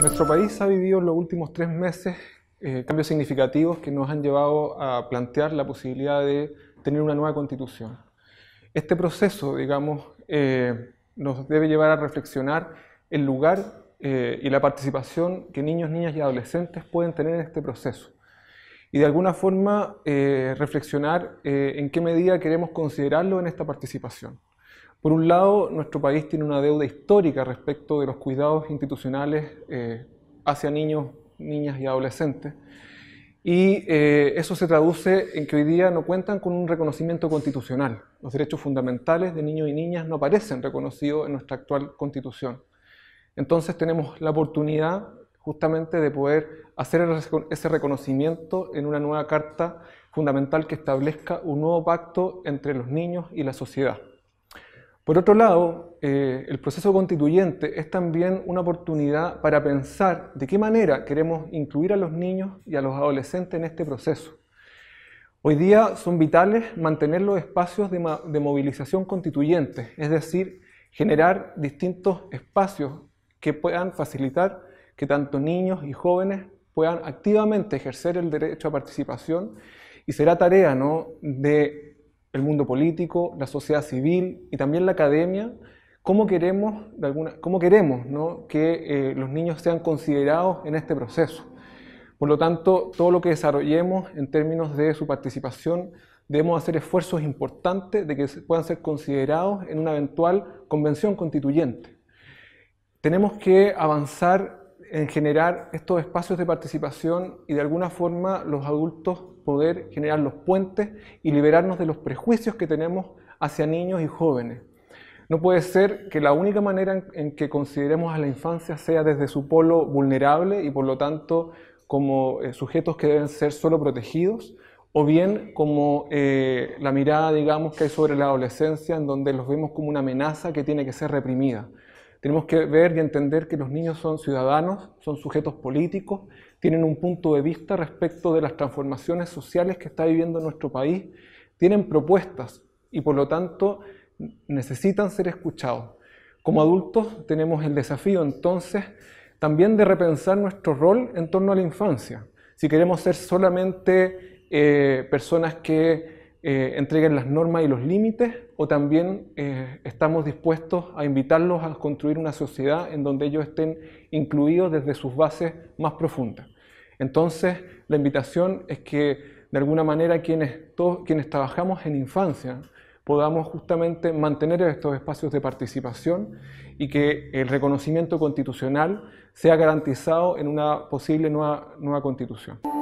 Nuestro país ha vivido en los últimos tres meses eh, cambios significativos que nos han llevado a plantear la posibilidad de tener una nueva constitución. Este proceso, digamos, eh, nos debe llevar a reflexionar el lugar eh, y la participación que niños, niñas y adolescentes pueden tener en este proceso. Y de alguna forma reflexionar en qué medida queremos considerarlo en esta participación. Por un lado, nuestro país tiene una deuda histórica respecto de los cuidados institucionales eh, hacia niños, niñas y adolescentes. Y eh, eso se traduce en que hoy día no cuentan con un reconocimiento constitucional. Los derechos fundamentales de niños y niñas no aparecen reconocidos en nuestra actual constitución. Entonces tenemos la oportunidad justamente de poder hacer ese reconocimiento en una nueva carta fundamental que establezca un nuevo pacto entre los niños y la sociedad. Por otro lado, eh, el proceso constituyente es también una oportunidad para pensar de qué manera queremos incluir a los niños y a los adolescentes en este proceso. Hoy día son vitales mantener los espacios de, movilización constituyente, es decir, generar distintos espacios que puedan facilitar que tanto niños y jóvenes puedan activamente ejercer el derecho a participación y será tarea ¿no? de el mundo político, la sociedad civil y también la academia, cómo queremos, cómo queremos que eh, los niños sean considerados en este proceso. Por lo tanto, todo lo que desarrollemos en términos de su participación, debemos hacer esfuerzos importantes de que puedan ser considerados en una eventual convención constituyente. Tenemos que avanzar en generar estos espacios de participación y de alguna forma los adultos poder generar los puentes y liberarnos de los prejuicios que tenemos hacia niños y jóvenes. No puede ser que la única manera en, que consideremos a la infancia sea desde su polo vulnerable y por lo tanto como eh, sujetos que deben ser solo protegidos, o bien como eh, la mirada, digamos, que hay sobre la adolescencia, en donde los vemos como una amenaza que tiene que ser reprimida. Tenemos que ver y entender que los niños son ciudadanos, son sujetos políticos, tienen un punto de vista respecto de las transformaciones sociales que está viviendo nuestro país, tienen propuestas y por lo tanto necesitan ser escuchados. Como adultos tenemos el desafío entonces también de repensar nuestro rol en torno a la infancia. Si queremos ser solamente eh, personas que eh, entreguen las normas y los límites, o también eh, estamos dispuestos a invitarlos a construir una sociedad en donde ellos estén incluidos desde sus bases más profundas. Entonces, la invitación es que, de alguna manera, quienes, todos, quienes trabajamos en infancia, podamos justamente mantener estos espacios de participación y que el reconocimiento constitucional sea garantizado en una posible nueva constitución.